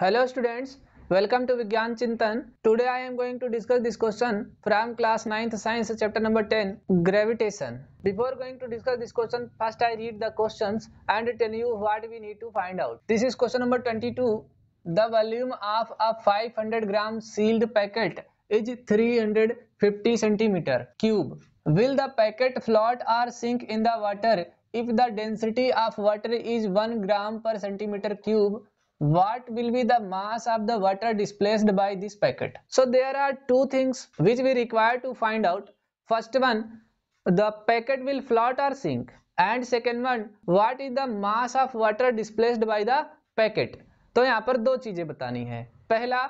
Hello students, welcome to Vigyan Chintan. Today I am going to discuss this question from class 9th science chapter number 10 gravitation. Before going to discuss this question, first I read the questions and tell you what we need to find out. This is question number 22. The volume of a 500 gram sealed packet is 350 centimeter cube. Will the packet float or sink in the water if the density of water is 1 gram per centimeter cube what will be the mass of the water displaced by this packet so there are two things which we require to find out first one the packet will float or sink and second one what is the mass of water displaced by the packet तो यहाँ पर दो चीजें बतानी है पहला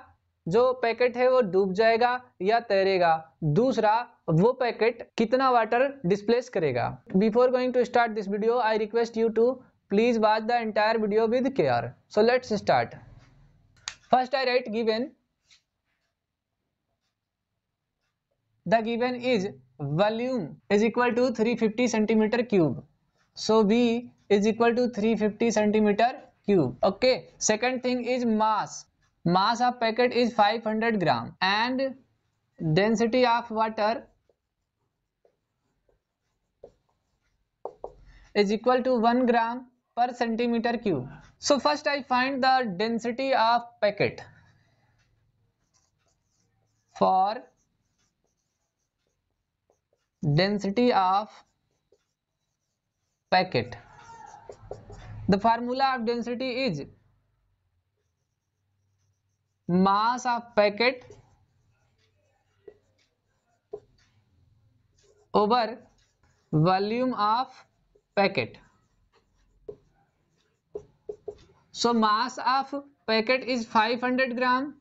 जो packet है वो डूब जाएगा या तैरेगा दूसरा वो पैकेट कितना वाटर डिस्प्लेस करेगा before going to start this video I request you to Please watch the entire video with care. So let's start. First I write given. The given is volume is equal to 350 centimeter cube. So V is equal to 350 centimeter cube. Okay. Second thing is mass. Mass of packet is 500 gram and density of water is equal to 1 gram per centimeter cube. So first I find the density of packet for density of packet. The formula of density is mass of packet over volume of packet so mass of packet is 500 gram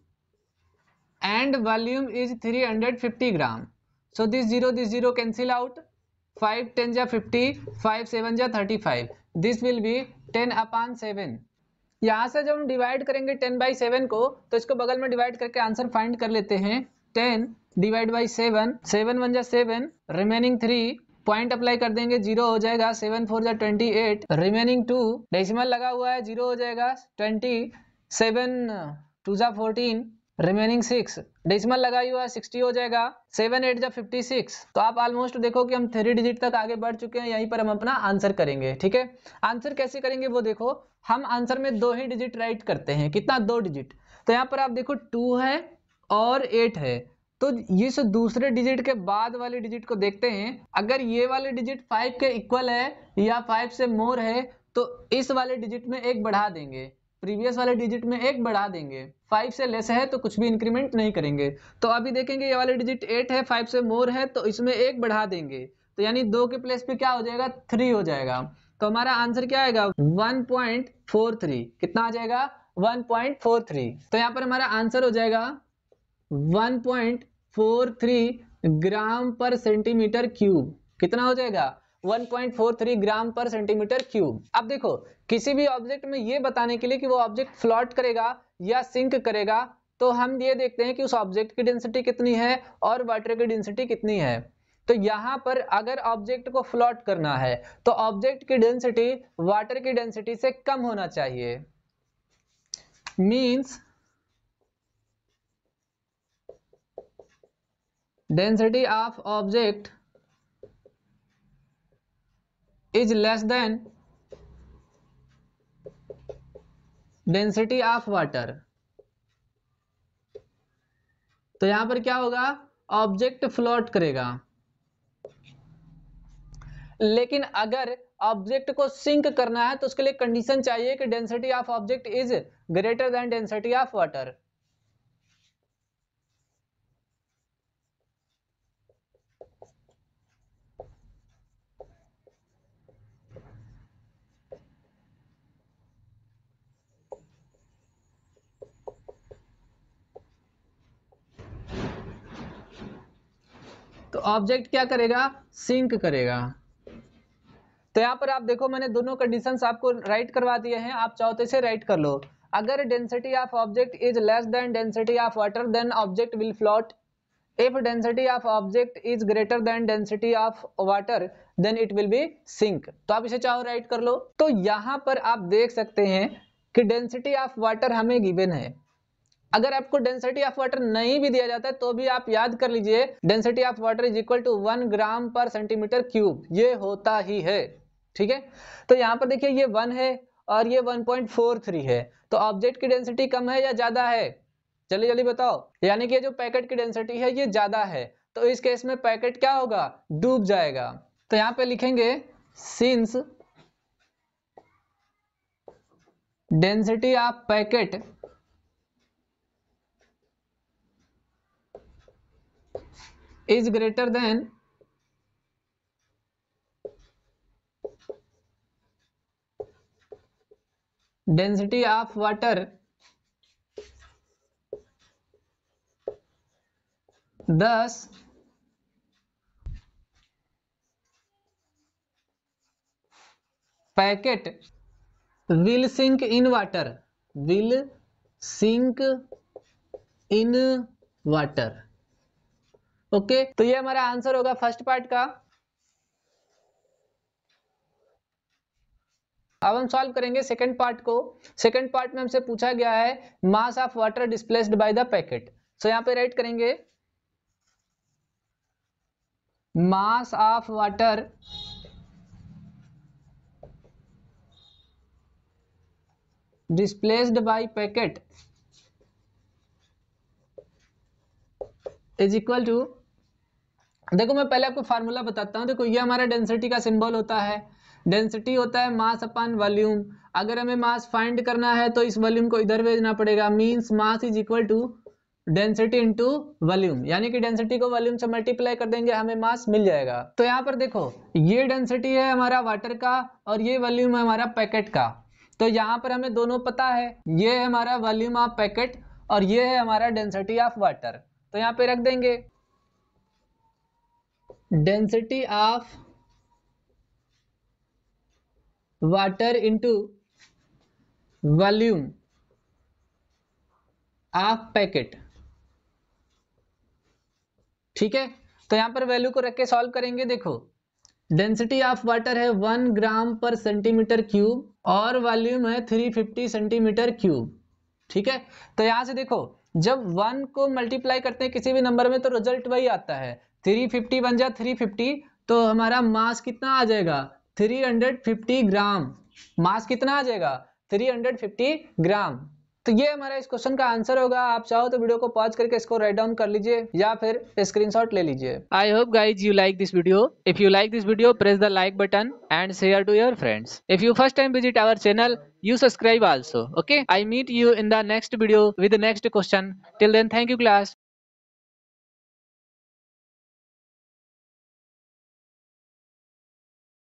and volume is 350 gram so this zero this zero cancel out 5 ten जा fifty five seven जा thirty five this will be ten upon seven यहाँ से जब हम divide करेंगे ten by seven को तो इसको बगल में डिवाइड करके आंसर फाइंड कर लेते हैं ten divide by seven seven one जा seven remaining three point apply कर देंगे जीरो हो जाएगा सेवन फोर जा twenty eight remaining two decimal लगा हुआ है जीरो हो जाएगा ट्वेंटी सेवन टू जा फोर्टीन रिमेनिंग सिक्स डेसिमल लगाई हुआ है सिक्सटी हो जाएगा सेवन एट जा फिफ्टी सिक्स तो आप ऑलमोस्ट देखो कि हम थ्री डिजिट तक आगे बढ़ चुके हैं यहीं पर हम अपना आंसर करेंगे ठीक है आंसर कैसे करेंगे वो देखो हम आंसर में दो ही डिजिट राइट करते हैं कितना दो डिजिट तो यहाँ पर आप देखो टू है और एट है तो इस दूसरे डिजिट के बाद वाले डिजिट को देखते हैं अगर ये वाले डिजिट फाइव के इक्वल है या फाइव से मोर है तो इस वाले डिजिट में एक बढ़ा देंगे प्रीवियस वाले डिजिट में एक बढ़ा देंगे फाइव से लेस है तो कुछ भी इंक्रीमेंट नहीं करेंगे तो अभी देखेंगे ये वाले डिजिट एट है फाइव से मोर है तो इसमें एक बढ़ा देंगे तो यानी दो के प्लेस पे क्या हो जाएगा थ्री हो जाएगा तो हमारा आंसर क्या आएगा थ्री कितना आ जाएगा थ्री तो यहाँ पर हमारा आंसर हो जाएगा 1.43 ग्राम पर सेंटीमीटर क्यूब कितना हो जाएगा 1.43 ग्राम पर सेंटीमीटर क्यूब अब देखो किसी भी ऑब्जेक्ट में यह बताने के लिए कि वो ऑब्जेक्ट फ्लॉट करेगा या सिंक करेगा तो हम ये देखते हैं कि उस ऑब्जेक्ट की डेंसिटी कितनी है और वाटर की डेंसिटी कितनी है तो यहां पर अगर ऑब्जेक्ट को फ्लॉट करना है तो ऑब्जेक्ट की डेंसिटी वाटर की डेंसिटी से कम होना चाहिए means density of object is less than density of water तो यहां पर क्या होगा ऑब्जेक्ट फ्लोट करेगा लेकिन अगर ऑब्जेक्ट को सिंक करना है तो उसके लिए कंडीशन चाहिए कि density of object is greater than density of water तो ऑब्जेक्ट क्या करेगा सिंक करेगा तो यहाँ पर आप देखो मैंने दोनों कंडीशंस आपको राइट करवा दिए हैं आप चाहो तो इसे राइट कर लो अगर density of object is less than density of water then object will float if density of object is greater than density of water then it will be sink तो आप इसे चाहो राइट कर लो तो यहाँ पर आप देख सकते हैं कि डेंसिटी ऑफ वाटर हमें गिवन है अगर आपको डेंसिटी ऑफ वाटर नहीं भी दिया जाता है तो भी आप याद कर लीजिए density of water is equal to one gram पर सेंटीमीटर क्यूब ये होता ही है ठीक है तो यहाँ पर देखिए ये वन है और ये 1.43 है तो ऑब्जेक्ट की डेंसिटी कम है या ज्यादा है जल्दी जल्दी बताओ यानी कि जो पैकेट की डेंसिटी है ये ज्यादा है तो इस केस में पैकेट क्या होगा डूब जाएगा तो यहां पे लिखेंगे since density of packet is greater than density of water this packet will sink in water will sink in water okay तो ये हमारा आंसर होगा फर्स्ट पार्ट का अब हम सॉल्व करेंगे सेकंड पार्ट को सेकंड पार्ट में हमसे पूछा गया है mass of water displaced by the packet so यहां पे राइट करेंगे mass of water displaced by packet is equal to देखो मैं पहले आपको फार्मूला बताता हूँ देखो ये हमारा डेंसिटी का सिंबल होता है डेंसिटी होता है मास अपान वॉल्यूम अगर हमें मास फाइंड करना है तो इस वॉल्यूम को इधर भेजना पड़ेगा means mass is equal to density into volume यानी कि डेंसिटी को वॉल्यूम से मल्टीप्लाई कर देंगे हमें मास मिल जाएगा तो यहाँ पर देखो ये डेंसिटी है हमारा वाटर का और ये वॉल्यूम है हमारा पैकेट का तो यहाँ पर हमें दोनों पता है ये है हमारा वॉल्यूम ऑफ पैकेट और ये है हमारा डेंसिटी ऑफ वाटर तो यहाँ पे रख देंगे density of water into volume of packet ठीक है तो यहां पर वैल्यू को रख के सॉल्व करेंगे देखो डेंसिटी ऑफ वाटर है वन ग्राम पर सेंटीमीटर क्यूब और वॉल्यूम है थ्री फिफ्टी सेंटीमीटर क्यूब ठीक है तो यहां से देखो जब वन को मल्टीप्लाई करते हैं किसी भी नंबर में तो रिजल्ट वही आता है थ्री फिफ्टी बन जाए थ्री फिफ्टी तो हमारा मास कितना आ जाएगा three hundred fifty gram mass कितना आ जाएगा थ्री हंड्रेड फिफ्टी ग्राम तो ये हमारा इस क्वेश्चन का आंसर होगा आप चाहो तो वीडियो को पॉज करके इसको राइट डाउन कर लीजिए या फिर स्क्रीनशॉट ले लीजिए I hope guys you like this video if you like this video press the like button and share to your friends if you first time visit our channel you subscribe also okay I meet you in the next video with next question till then thank you class